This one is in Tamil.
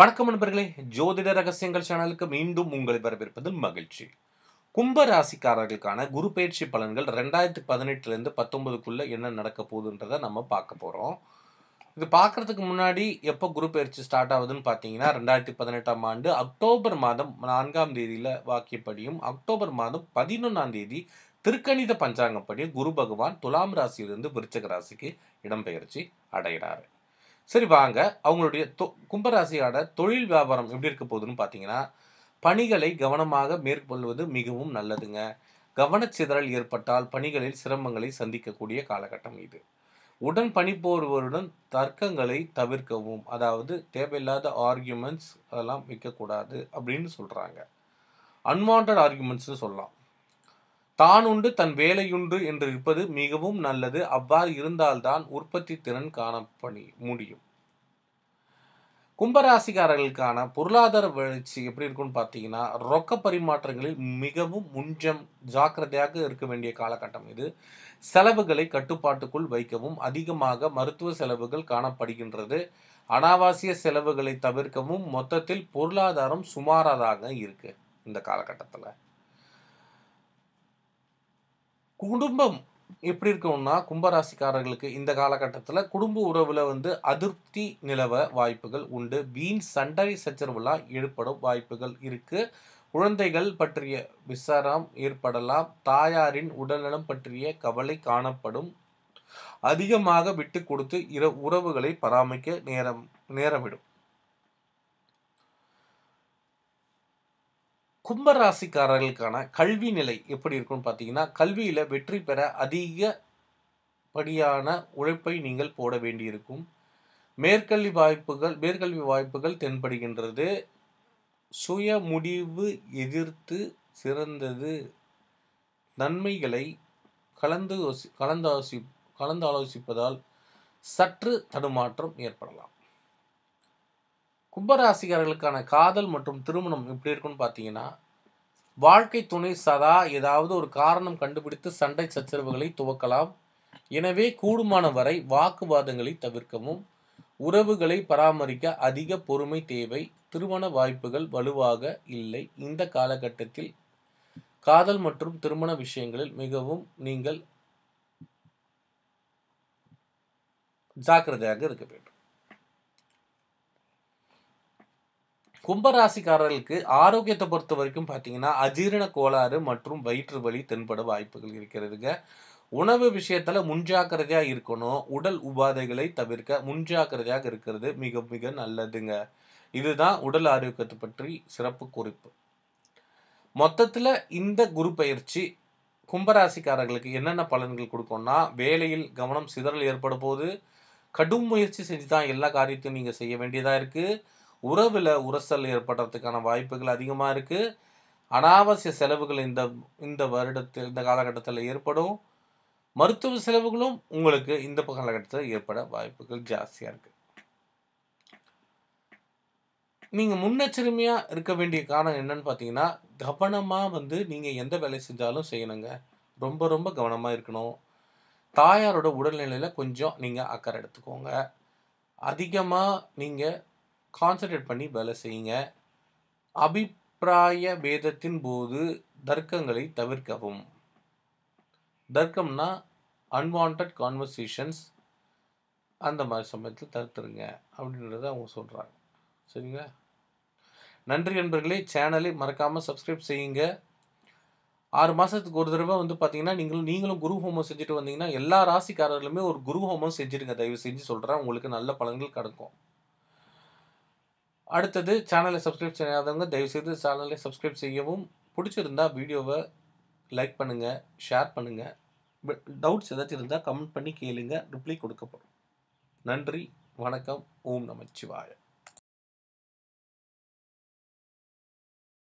வணக்கம் நண்பர்களே ஜோதிட ரகசியங்கள் சேனலுக்கு மீண்டும் உங்களை வரவேற்பதில் மகிழ்ச்சி கும்ப ராசிக்காரர்களுக்கான குரு பயிற்சி பலன்கள் ரெண்டாயிரத்தி பதினெட்டுலேருந்து பத்தொன்பதுக்குள்ள என்ன நடக்க போகுதுன்றதை நம்ம பார்க்க போகிறோம் இது பார்க்கறதுக்கு முன்னாடி எப்போ குரு பயிற்சி ஸ்டார்ட் ஆகுதுன்னு பார்த்தீங்கன்னா ரெண்டாயிரத்தி பதினெட்டாம் ஆண்டு அக்டோபர் மாதம் நான்காம் தேதியில் வாக்கியப்படியும் அக்டோபர் மாதம் பதினொன்றாம் தேதி திருக்கணித பஞ்சாங்கப்படி குரு பகவான் துலாம் ராசியிலிருந்து விருச்சக ராசிக்கு இடம்பெயர்ச்சி அடைகிறாரு சரி வாங்க அவங்களுடைய தொ கும்பராசியோட தொழில் வியாபாரம் எப்படி இருக்க போகுதுன்னு பார்த்தீங்கன்னா பணிகளை கவனமாக மேற்கொள்வது மிகவும் நல்லதுங்க கவனச்சிதறல் ஏற்பட்டால் பணிகளில் சிரமங்களை சந்திக்கக்கூடிய காலகட்டம் இது உடன் பணிபோர்வருடன் தர்க்கங்களை தவிர்க்கவும் அதாவது தேவையில்லாத ஆர்கியூமெண்ட்ஸ் அதெல்லாம் வைக்கக்கூடாது அப்படின்னு சொல்கிறாங்க அன்வான்ட் ஆர்கியூமெண்ட்ஸ்னு சொல்லலாம் தான் உண்டு தன் வேலையுண்டு என்று இருப்பது மிகவும் நல்லது அவ்வாறு இருந்தால்தான் உற்பத்தி திறன் காணப்பணி முடியும் கும்பராசிக்காரர்களுக்கான பொருளாதார வளர்ச்சி எப்படி இருக்கும்னு பார்த்தீங்கன்னா ரொக்க பரிமாற்றங்களில் மிகவும் முஞ்சம் ஜாக்கிரதையாக இருக்க வேண்டிய காலகட்டம் இது செலவுகளை கட்டுப்பாட்டுக்குள் வைக்கவும் அதிகமாக மருத்துவ செலவுகள் காணப்படுகின்றது அனாவாசிய செலவுகளை தவிர்க்கவும் மொத்தத்தில் பொருளாதாரம் சுமாராதாக இருக்குது இந்த காலகட்டத்தில் குடும்பம் எப்படி இருக்கணும்னா கும்பராசிக்காரர்களுக்கு இந்த காலகட்டத்தில் குடும்ப உறவில் வந்து அதிருப்தி நிலவ வாய்ப்புகள் உண்டு வீண் சண்டை சச்சரவுலாம் ஏற்படும் வாய்ப்புகள் இருக்குது குழந்தைகள் பற்றிய விசாரம் ஏற்படலாம் தாயாரின் உடல்நலம் பற்றிய கவலை காணப்படும் அதிகமாக விட்டு கொடுத்து இர உறவுகளை பராமரிக்க நேரம் நேரமிடும் கும்பராசிக்காரர்களுக்கான கல்வி நிலை எப்படி இருக்கும்னு பார்த்தீங்கன்னா கல்வியில் வெற்றி பெற அதிகப்படியான உழைப்பை நீங்கள் போட வேண்டியிருக்கும் மேற்கல்வி வாய்ப்புகள் மேற்கல்வி வாய்ப்புகள் தென்படுகின்றது சுய முடிவு எதிர்த்து சிறந்தது நன்மைகளை கலந்து கலந்தாலோசி கலந்தாலோசிப்பதால் சற்று தடுமாற்றம் ஏற்படலாம் கும்பராசிகாரர்களுக்கான காதல் மற்றும் திருமணம் எப்படி இருக்குன்னு பார்த்தீங்கன்னா வாழ்க்கை துணை சதா ஏதாவது ஒரு காரணம் கண்டுபிடித்து சண்டை சச்சரவுகளை துவக்கலாம் எனவே கூடுமான வரை வாக்குவாதங்களை தவிர்க்கவும் உறவுகளை பராமரிக்க அதிக பொறுமை தேவை திருமண வாய்ப்புகள் வலுவாக இல்லை இந்த காலகட்டத்தில் காதல் மற்றும் திருமண விஷயங்களில் மிகவும் நீங்கள் ஜாக்கிரதையாக இருக்க வேண்டும் கும்பராசிக்காரர்களுக்கு ஆரோக்கியத்தை பொறுத்த வரைக்கும் பார்த்தீங்கன்னா அஜீரண கோளாறு மற்றும் வயிற்று வலி தென்பட வாய்ப்புகள் இருக்கிறதுங்க உணவு விஷயத்தில் முன்ஜாக்கிரதையாக இருக்கணும் உடல் உபாதைகளை தவிர்க்க முன்ஜாக்கிரதையாக இருக்கிறது மிக மிக நல்லதுங்க இதுதான் உடல் ஆரோக்கியத்தை பற்றி சிறப்பு குறிப்பு மொத்தத்தில் இந்த குரு பயிற்சி கும்பராசிக்காரர்களுக்கு என்னென்ன பலன்கள் கொடுக்கும்னா வேலையில் கவனம் சிதறல் ஏற்பட போது கடும் முயற்சி செஞ்சு தான் எல்லா காரியத்தையும் நீங்கள் செய்ய வேண்டியதாக இருக்குது உறவில் உரசல் ஏற்படுறதுக்கான வாய்ப்புகள் அதிகமாக இருக்குது அனாவசிய செலவுகள் இந்த இந்த வருடத்தில் இந்த காலகட்டத்தில் ஏற்படும் மருத்துவ செலவுகளும் உங்களுக்கு இந்த காலகட்டத்தில் ஏற்பட வாய்ப்புகள் ஜாஸ்தியாக இருக்குது நீங்கள் முன்னெச்சரிமையாக இருக்க வேண்டிய காரணம் என்னன்னு பார்த்தீங்கன்னா கவனமாக வந்து நீங்கள் எந்த வேலை செஞ்சாலும் செய்யணுங்க ரொம்ப ரொம்ப கவனமாக இருக்கணும் தாயாரோட உடல்நிலையில் கொஞ்சம் நீங்கள் அக்கறை எடுத்துக்கோங்க அதிகமாக நீங்கள் கான்சன்ட்ரேட் பண்ணி வேலை செய்யுங்க அபிப்பிராய பேதத்தின் போது தர்க்கங்களை தவிர்க்கவும் தர்க்கம்னா அன்வான்ட் கான்வர்சேஷன்ஸ் அந்த மாதிரி சமயத்தில் தடுத்துருங்க அப்படின்றத அவங்க சொல்கிறாங்க சரிங்களா நன்றி நண்பர்களே சேனலை மறக்காமல் சப்ஸ்கிரைப் செய்யுங்க ஆறு மாதத்துக்கு ஒரு தடவை வந்து பார்த்தீங்கன்னா நீங்களும் நீங்களும் குரு ஹோமம் செஞ்சுட்டு வந்தீங்கன்னா எல்லா ராசிக்காரர்களுமே ஒரு குரு ஹோமம் செஞ்சுடுங்க தயவு செஞ்சு சொல்கிறேன் உங்களுக்கு நல்ல பலன்கள் கிடைக்கும் அடுத்தது சேனலை சப்ஸ்கிரைப் செய்யாதவங்க தயவுசெய்து சேனலை சப்ஸ்கிரைப் செய்யவும் பிடிச்சிருந்தா வீடியோவை லைக் பண்ணுங்கள் ஷேர் பண்ணுங்கள் டவுட்ஸ் ஏதாச்சும் இருந்தால் கமெண்ட் பண்ணி கேளுங்க ரிப்ளை கொடுக்கப்படும் நன்றி வணக்கம் ஓம் நமச்சிவாயம்